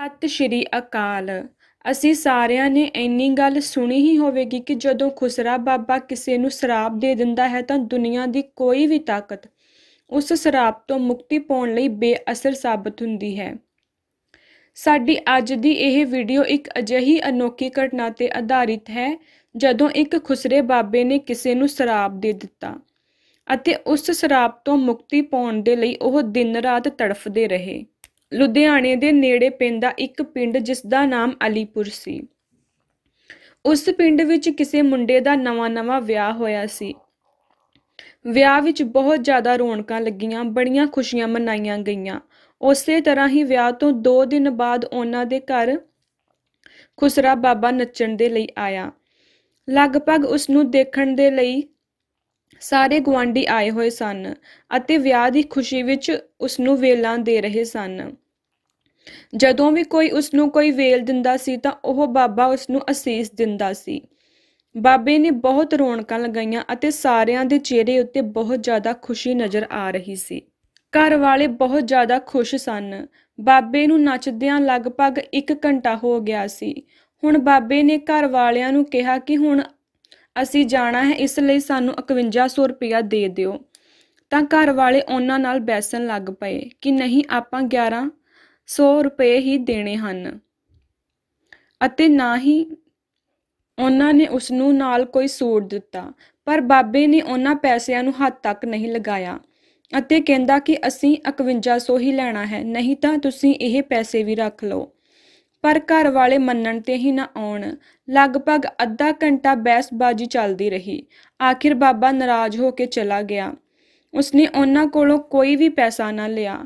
ਸਤਿ ਸ਼੍ਰੀ ਅਕਾਲ ਅਸੀਂ ਸਾਰਿਆਂ ਨੇ ਇੰਨੀ ਗੱਲ ਸੁਣੀ ਹੀ ਹੋਵੇਗੀ ਕਿ ਜਦੋਂ ਖੁਸਰਾ ਬਾਬਾ ਕਿਸੇ ਨੂੰ ਸਰਾਪ ਦੇ ਦਿੰਦਾ ਹੈ ਤਾਂ ਦੁਨੀਆ ਦੀ ਕੋਈ ਵੀ ਤਾਕਤ ਉਸ ਸਰਾਪ ਤੋਂ ਮੁਕਤੀ ਪਾਉਣ ਲਈ ਬੇਅਸਰ ਸਾਬਤ ਹੁੰਦੀ ਹੈ ਸਾਡੀ ਅੱਜ ਦੀ ਇਹ ਵੀਡੀਓ ਇੱਕ ਅਜਿਹੀ ਅਨੋਖੀ ਘਟਨਾ ਤੇ ਆਧਾਰਿਤ ਹੈ ਜਦੋਂ ਇੱਕ ਖੁਸਰੇ ਬਾਬੇ ਨੇ ਕਿਸੇ ਨੂੰ ਸਰਾਪ ਦੇ ਦਿੱਤਾ ਅਤੇ ਉਸ ਸਰਾਪ ਤੋਂ ਮੁਕਤੀ ਪਾਉਣ ਦੇ ਲਈ ਉਹ ਦਿਨ ਰਾਤ ਤੜਫਦੇ ਰਹੇ ਲੁਧਿਆਣੇ ਦੇ ਨੇੜੇ ਪੈਂਦਾ ਇੱਕ ਪਿੰਡ ਜਿਸ ਦਾ ਨਾਮ ਅਲੀਪੁਰ ਸੀ ਉਸ ਪਿੰਡ ਵਿੱਚ ਕਿਸੇ ਮੁੰਡੇ ਦਾ ਨਵਾਂ-ਨਵਾਂ ਵਿਆਹ ਹੋਇਆ ਸੀ ਵਿਆਹ ਵਿੱਚ ਬਹੁਤ ਜ਼ਿਆਦਾ ਰੌਣਕਾਂ ਲੱਗੀਆਂ ਬੜੀਆਂ ਖੁਸ਼ੀਆਂ ਮਨਾਈਆਂ ਗਈਆਂ ਉਸੇ ਤਰ੍ਹਾਂ ਹੀ ਵਿਆਹ ਤੋਂ 2 ਦਿਨ ਬਾਅਦ ਉਹਨਾਂ ਦੇ ਘਰ ਖੁਸਰਾ ਬਾਬਾ ਨੱਚਣ ਦੇ ਲਈ ਆਇਆ ਲਗਭਗ ਉਸ ਨੂੰ ਦੇਖਣ ਦੇ ਲਈ ਸਾਰੇ ਗਵਾਂਢੀ ਆਏ ਹੋਏ ਸਨ ਅਤੇ ਵਿਆਹ ਦੀ ਖੁਸ਼ੀ ਵਿੱਚ ਉਸ ਨੂੰ ਵੇਲਾਂ ਦੇ ਰਹੇ ਸਨ ਜਦੋਂ ਵੀ ਕੋਈ ਉਸ ਨੂੰ ਕੋਈ ਵੇਲ ਦਿੰਦਾ ਸੀ ਤਾਂ ਉਹ ਬਾਬਾ ਉਸ ਨੂੰ ਅਸੀਸ ਦਿੰਦਾ ਸੀ ਬਾਬੇ ਨੇ ਬਹੁਤ ਰੌਣਕਾਂ ਲਗਾਈਆਂ ਅਤੇ ਸਾਰਿਆਂ ਦੇ ਚਿਹਰੇ ਉੱਤੇ ਬਹੁਤ ਜ਼ਿਆਦਾ ਖੁਸ਼ੀ ਨਜ਼ਰ ਆ ਰਹੀ ਸੀ ਘਰ ਵਾਲੇ ਬਹੁਤ ਜ਼ਿਆਦਾ ਖੁਸ਼ ਸਨ ਬਾਬੇ ਨੂੰ ਨੱਚਦਿਆਂ ਲਗਭਗ 1 ਘੰਟਾ ਹੋ ਗਿਆ ਸੀ ਹੁਣ ਬਾਬੇ ਨੇ ਘਰ ਵਾਲਿਆਂ ਨੂੰ ਕਿਹਾ ਕਿ ਹੁਣ ਅਸੀਂ ਜਾਣਾ ਹੈ ਇਸ ਲਈ ਸਾਨੂੰ 5100 ਰੁਪਇਆ ਦੇ ਦਿਓ ਤਾਂ ਘਰ ਵਾਲੇ ਉਹਨਾਂ ਨਾਲ ਬੈਸਣ ਲੱਗ ਪਏ ਕਿ ਨਹੀਂ ਆਪਾਂ 1100 ਰੁਪਏ ਹੀ ਦੇਣੇ ਹਨ ਅਤੇ ਨਾ ਹੀ ਉਹਨਾਂ ਨੇ ਉਸ ਨੂੰ ਨਾਲ ਕੋਈ ਸੂਟ ਦਿੱਤਾ ਪਰ ਬਾਬੇ ਨੇ ਉਹਨਾਂ ਪੈਸਿਆਂ ਨੂੰ ਹੱਥ ਤੱਕ ਨਹੀਂ ਲਗਾਇਆ ਅਤੇ ਕਹਿੰਦਾ ਕਿ ਅਸੀਂ 5100 ਹੀ ਲੈਣਾ ਹੈ ਨਹੀਂ ਤਾਂ ਤੁਸੀਂ ਇਹ ਪੈਸੇ ਵੀ ਰੱਖ ਲਓ ਪਰ ਘਰ ਵਾਲੇ ਮੰਨਣ ਤੇ ਹੀ ਨਾ ਆਉਣ ਲਗਭਗ ਅੱਧਾ ਘੰਟਾ ਬੈਸਬਾਜੀ ਚੱਲਦੀ ਰਹੀ ਆਖਿਰ ਬਾਬਾ ਨਾਰਾਜ਼ ਹੋ ਕੇ ਚਲਾ ਗਿਆ ਉਸਨੇ ਉਹਨਾਂ ਕੋਲੋਂ ਕੋਈ ਵੀ ਪੈਸਾ ਨਾ ਲਿਆ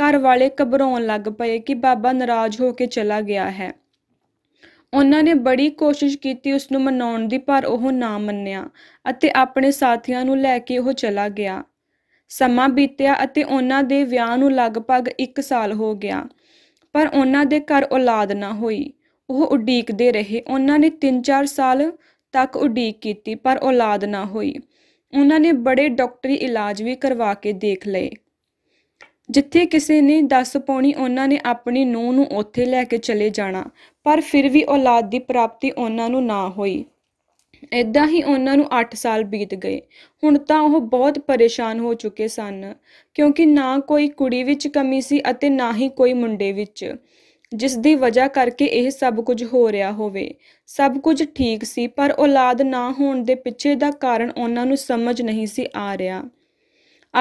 ਘਰ ਵਾਲੇ ਘਬਰਾਉਣ ਲੱਗ ਪਏ ਕਿ ਬਾਬਾ ਨਾਰਾਜ਼ ਹੋ ਕੇ ਚਲਾ ਗਿਆ ਹੈ ਉਹਨਾਂ ਨੇ ਬੜੀ ਕੋਸ਼ਿਸ਼ ਕੀਤੀ ਉਸ ਨੂੰ ਮਨਾਉਣ ਦੀ ਪਰ ਉਹ ਨਾ ਮੰਨਿਆ ਅਤੇ ਆਪਣੇ ਸਾਥੀਆਂ ਨੂੰ ਲੈ ਕੇ ਉਹ ਚਲਾ ਗਿਆ ਸਮਾਂ ਬੀਤਿਆ ਅਤੇ ਉਹਨਾਂ ਦੇ ਵਿਆਹ ਨੂੰ ਲਗਭਗ 1 ਸਾਲ ਹੋ ਗਿਆ ਪਰ ਉਹਨਾਂ ਦੇ ਘਰ ਔਲਾਦ ਨਾ ਹੋਈ ਉਹ ਉਡੀਕਦੇ ਰਹੇ ਉਹਨਾਂ ਨੇ 3-4 ਸਾਲ ਤੱਕ ਉਡੀਕ ਕੀਤੀ ਪਰ ਔਲਾਦ ਨਾ ਹੋਈ ਉਹਨਾਂ ਨੇ ਬੜੇ ਡਾਕਟਰੀ ਇਲਾਜ ਵੀ ਕਰਵਾ ਕੇ ਦੇਖ ਲਏ ਜਿੱਥੇ ਕਿਸੇ ਨੇ ਦੱਸ ਪਾਉਣੀ ਉਹਨਾਂ ਨੇ ਆਪਣੀ ਨੂੰਹ ਨੂੰ ਉੱਥੇ ਲੈ ਕੇ ਚਲੇ ਜਾਣਾ ਪਰ ਫਿਰ ਵੀ ਔਲਾਦ ਦੀ ਪ੍ਰਾਪਤੀ ਉਹਨਾਂ ਨੂੰ ਨਾ ਹੋਈ ਇਦਾਂ ਹੀ ਉਹਨਾਂ ਨੂੰ 8 ਸਾਲ ਬੀਤ ਗਏ ਹੁਣ ਤਾਂ ਉਹ ਬਹੁਤ ਪਰੇਸ਼ਾਨ ਹੋ ਚੁੱਕੇ ਸਨ ਕਿਉਂਕਿ ਨਾ ਕੋਈ ਕੁੜੀ ਵਿੱਚ ਕਮੀ ਸੀ ਅਤੇ ਨਾ ਹੀ ਕੋਈ ਮੁੰਡੇ ਵਿੱਚ ਜਿਸ ਦੀ ਵਜ੍ਹਾ ਕਰਕੇ ਇਹ ਸਭ ਕੁਝ ਹੋ ਰਿਹਾ ਹੋਵੇ ਸਭ ਕੁਝ ਠੀਕ ਸੀ ਪਰ ਔਲਾਦ ਨਾ ਹੋਣ ਦੇ ਪਿੱਛੇ ਦਾ ਕਾਰਨ ਉਹਨਾਂ ਨੂੰ ਸਮਝ ਨਹੀਂ ਸੀ ਆ ਰਿਹਾ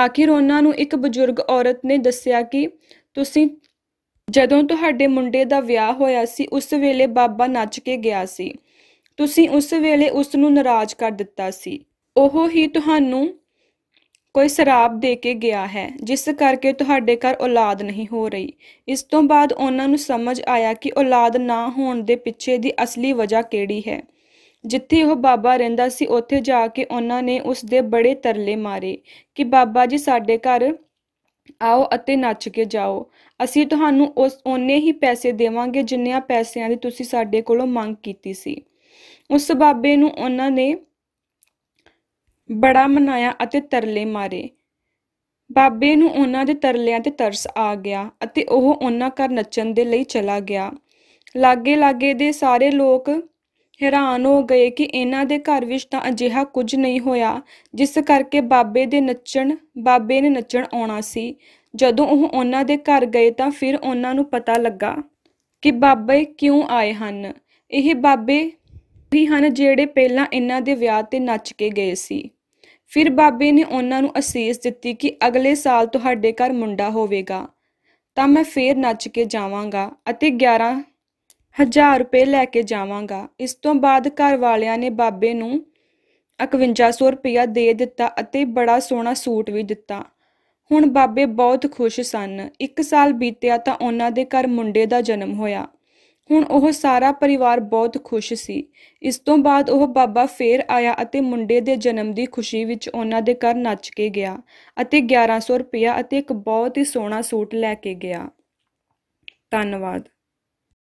ਆਖਿਰ ਉਹਨਾਂ ਨੂੰ ਇੱਕ ਬਜ਼ੁਰਗ ਔਰਤ ਨੇ ਦੱਸਿਆ ਕਿ ਤੁਸੀਂ ਜਦੋਂ ਤੁਹਾਡੇ ਮੁੰਡੇ ਦਾ ਵਿਆਹ ਹੋਇਆ ਸੀ ਉਸ ਵੇਲੇ ਬਾਬਾ ਨੱਚ ਕੇ ਗਿਆ ਸੀ ਤੁਸੀਂ ਉਸ ਵੇਲੇ ਉਸ ਨੂੰ ਨਾਰਾਜ਼ ਕਰ ਦਿੱਤਾ ਸੀ ਉਹ ਹੀ ਤੁਹਾਨੂੰ ਕੋਈ ਸ਼ਰਾਬ ਦੇ ਕੇ ਗਿਆ ਹੈ ਜਿਸ ਕਰਕੇ ਤੁਹਾਡੇ ਘਰ ਔਲਾਦ ਨਹੀਂ ਹੋ ਰਹੀ ਇਸ ਤੋਂ ਬਾਅਦ ਉਹਨਾਂ ਨੂੰ ਸਮਝ ਆਇਆ ਕਿ ਔਲਾਦ ਨਾ ਹੋਣ ਦੇ ਪਿੱਛੇ ਦੀ ਅਸਲੀ ਵਜ੍ਹਾ ਕਿਹੜੀ ਹੈ ਜਿੱਥੇ ਉਹ ਬਾਬਾ ਰਹਿੰਦਾ ਸੀ ਉੱਥੇ ਜਾ ਕੇ ਉਹਨਾਂ ਨੇ ਉਸ ਦੇ ਬੜੇ ਤਰਲੇ ਮਾਰੇ ਕਿ ਬਾਬਾ ਜੀ ਸਾਡੇ ਘਰ ਆਓ ਅਤੇ ਨੱਚ ਕੇ ਜਾਓ ਅਸੀਂ ਤੁਹਾਨੂੰ ਉਸ ਓਨੇ ਹੀ ਪੈਸੇ ਦੇਵਾਂਗੇ ਆ ਪੈਸਿਆਂ ਦੀ ਤੁਸੀਂ ਸਾਡੇ ਕੋਲੋਂ ਮੰਗ ਕੀਤੀ ਸੀ ਉਸ ਬਾਬੇ ਨੂੰ ਉਹਨਾਂ ਨੇ ਬੜਾ ਮਨਾਇਆ ਅਤੇ ਤਰਲੇ ਮਾਰੇ ਬਾਬੇ ਨੂੰ ਉਹਨਾਂ ਦੇ ਤਰਲਿਆਂ ਤੇ ਤਰਸ ਆ ਗਿਆ ਅਤੇ ਉਹ ਉਹਨਾਂ ਘਰ ਨੱਚਣ ਦੇ ਲਈ ਚਲਾ ਗਿਆ ਲਾਗੇ ਲਾਗੇ ਦੇ ਸਾਰੇ ਲੋਕ ਹੈਰਾਨ ਹੋ ਗਏ ਕਿ ਇਹਨਾਂ ਦੇ ਘਰ ਵਿੱਚ ਤਾਂ ਅਜਿਹਾ ਕੁਝ ਨਹੀਂ ਹੋਇਆ ਜਿਸ ਕਰਕੇ ਬਾਬੇ ਦੇ ਨੱਚਣ ਬਾਬੇ ਨੇ ਨੱਚਣ ਆਉਣਾ ਸੀ ਜਦੋਂ ਉਹ ਉਹਨਾਂ ਦੇ ਘਰ ਗਏ ਤਾਂ ਫਿਰ ਉਹਨਾਂ ਨੂੰ ਪਤਾ ਲੱਗਾ ਕਿ ਬਾਬੇ ਕਿਉਂ ਆਏ ਹਨ ਇਹ ਬਾਬੇ ਵੀ ਹਨ ਜਿਹੜੇ ਪਹਿਲਾਂ ਇਹਨਾਂ ਦੇ ਵਿਆਹ ਤੇ ਨੱਚ ਕੇ ਗਏ ਸੀ ਫਿਰ ਬਾਬੇ ਨੇ ਉਹਨਾਂ ਨੂੰ ਅਸੀਸ ਦਿੱਤੀ ਕਿ ਅਗਲੇ ਸਾਲ ਤੁਹਾਡੇ ਘਰ ਮੁੰਡਾ ਹੋਵੇਗਾ ਤਾਂ ਮੈਂ ਫੇਰ ਨੱਚ ਕੇ ਜਾਵਾਂਗਾ ਅਤੇ 11000 ਰੁਪਏ ਲੈ ਕੇ ਜਾਵਾਂਗਾ ਇਸ ਤੋਂ ਬਾਅਦ ਘਰ ਵਾਲਿਆਂ ਨੇ ਬਾਬੇ ਨੂੰ 5100 ਰੁਪਇਆ ਦੇ ਦਿੱਤਾ ਅਤੇ ਬੜਾ ਸੋਹਣਾ ਸੂਟ ਵੀ ਦਿੱਤਾ ਹੁਣ ਬਾਬੇ ਬਹੁਤ ਖੁਸ਼ ਸਨ ਇੱਕ ਸਾਲ ਬੀਤਿਆ ਤਾਂ ਉਹਨਾਂ ਦੇ ਘਰ ਮੁੰਡੇ ਦਾ ਜਨਮ ਹੋਇਆ ਹੁਣ ਉਹ ਸਾਰਾ ਪਰਿਵਾਰ ਬਹੁਤ ਖੁਸ਼ ਸੀ ਇਸ ਤੋਂ ਬਾਅਦ ਉਹ ਬਾਬਾ ਫੇਰ ਆਇਆ ਅਤੇ ਮੁੰਡੇ ਦੇ ਜਨਮ ਦੀ ਖੁਸ਼ੀ ਵਿੱਚ ਉਹਨਾਂ ਦੇ ਘਰ ਨੱਚ ਕੇ ਗਿਆ ਅਤੇ 1100 ਰੁਪਇਆ ਅਤੇ ਇੱਕ ਬਹੁਤ ਹੀ ਸੋਹਣਾ ਸੂਟ ਲੈ ਕੇ ਗਿਆ ਧੰਨਵਾਦ